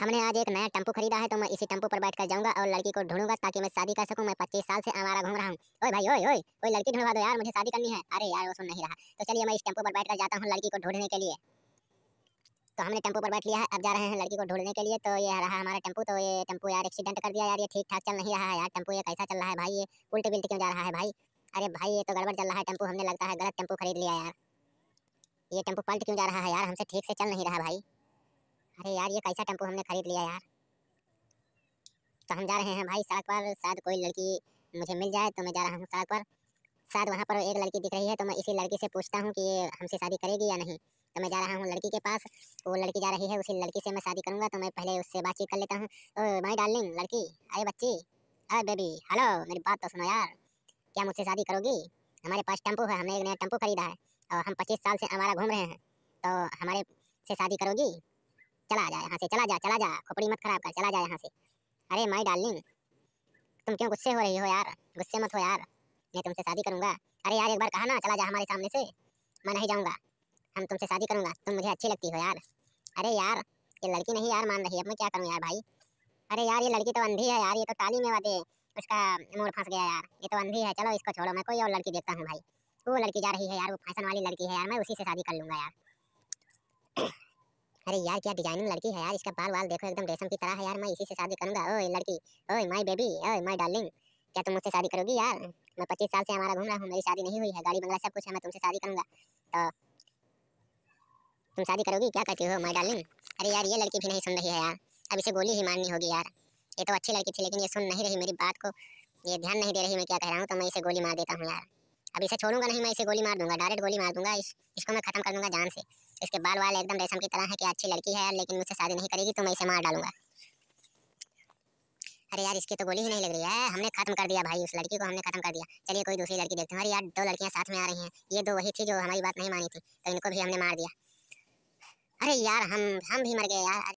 हमने आज एक नया टेम्पू खरीदा है तो मैं इसी टेम्पू पर बैठकर जाऊंगा और लड़की को ढूंढूंगा ताकि मैं शादी कर सकूं मैं पच्चीस साल से हमारा घूम रहा हूँ ओए भाई ओए ओए कोई लड़की ढूंढवा दो यार मुझे शादी करनी है अरे यार वो सुन नहीं रहा तो चलिए मैं इस टेम्पू पर बैठकर जाता हूँ लड़की को ढूंढने के लिए तो हमने टेम्पू पर बैठ लिया है अब जा रहे हैं लड़की को ढूंढने के लिए तो ये रहा हमारा टेम्पू तो ये टेम्पू यार एक्सीडेंट कर दिया यार ये ठीक ठाक चल नहीं रहा है यार टेम्पू ये कैसा चल रहा है भाई ये उल्टी बिल्टी क्यों जा रहा है भाई अरे भाई ये तो गड़बड़ चल रहा है टेम्पू हमने लगता है गलत टेम्पू खरीद लिया यार ये टेम्पू पल्ट क्यों जा रहा है यार हमसे ठीक से चल नहीं रहा भाई अरे यार ये कैसा टेम्पो हमने खरीद लिया यार तो हम जा रहे हैं भाई सड़क पर शायद कोई लड़की मुझे मिल जाए तो मैं जा रहा हूँ सड़क पर शायद वहाँ पर एक लड़की दिख रही है तो मैं इसी लड़की से पूछता हूँ कि ये हमसे शादी करेगी या नहीं तो मैं जा रहा हूँ लड़की के पास वो लड़की जा रही है उसी लड़की से मैं शादी करूँगा तो मैं पहले उससे बातचीत कर लेता हूँ ओ माई डार्लिंग लड़की अरे बच्ची अरे बेबी हेलो मेरी बात तो सुनो यार क्या मुझसे शादी करोगी हमारे पास टेम्पो है हमने एक नया टेम्पो खरीदा है और हम पच्चीस साल से हमारा घूम रहे हैं तो हमारे से शादी करोगी चला जा यहाँ से चला जा चला जा खोपड़ी मत खराब कर चला जा यहाँ से अरे माई डार्लिंग तुम क्यों गुस्से हो रही हो यार गुस्से मत हो यार मैं तुमसे शादी करूँगा अरे यार एक बार कहा ना चला जा हमारे सामने से मैं नहीं जाऊँगा हम तुमसे शादी करूँगा तुम मुझे अच्छी लगती हो यार अरे यार ये लड़की नहीं यार मान रही है अब मैं क्या करूँ यार भाई अरे यार ये लड़की तो अंधी है यार ये तो ताली में वादे उसका मोड़ फंस गया यार ये तो अंधी है चलो इसको छोड़ो मैं कोई और लड़की देखता हूँ भाई वो लड़की जा रही है यार वो फैशन वाली लड़की है यार मैं उसी से शादी कर लूँगा यार अरे यार क्या डिजाइनिंग लड़की है यार इसका बाल वाल देखो एकदम रेशम की तरह है यार मैं इसी से शादी करूंगा ओ लड़की ओ my baby O my darling क्या तुम मुझसे शादी करोगी यार मैं पच्चीस साल से हमारा घूम रहा हूँ मेरी शादी नहीं हुई है गाड़ी बंगला सब कुछ है मैं तुमसे शादी करूंगा तो तुम शादी करोगी क्या करती हो माई डार्लिंग अरे यार ये लड़की भी नहीं सुन रही है यार अब इसे गोली ही मारनी होगी यार ये तो अच्छी लड़की थी लेकिन ये सुन नहीं रही मेरी बात को ये ध्यान नहीं दे रही मैं क्या कह रहा हूँ तो मैं इसे गोली मार देता हूँ यार अब इसे छोड़ूंगा नहीं मैं इसे गोली मार दूंगा डायरेक्ट गोली मार दूंगा इस, इसको मैं खत्म कर दूंगा जान से इसके बाल वाल एकदम रेशम की तरह है कि अच्छी लड़की है लेकिन मुझसे शादी नहीं करेगी तो मैं इसे मार डालूंगा अरे यार इसकी तो गोली ही नहीं लग रही है हमने खत्म कर दिया भाई उस लड़की को हमने खत्म कर दिया चलिए कोई दूसरी लड़की देखते हैं अरे यार दो लड़कियां साथ में आ रही हैं ये दो वही थी जो हमारी बात नहीं मानी थी तो इनको भी हमने मार दिया अरे यार हम हम भी मर गए यार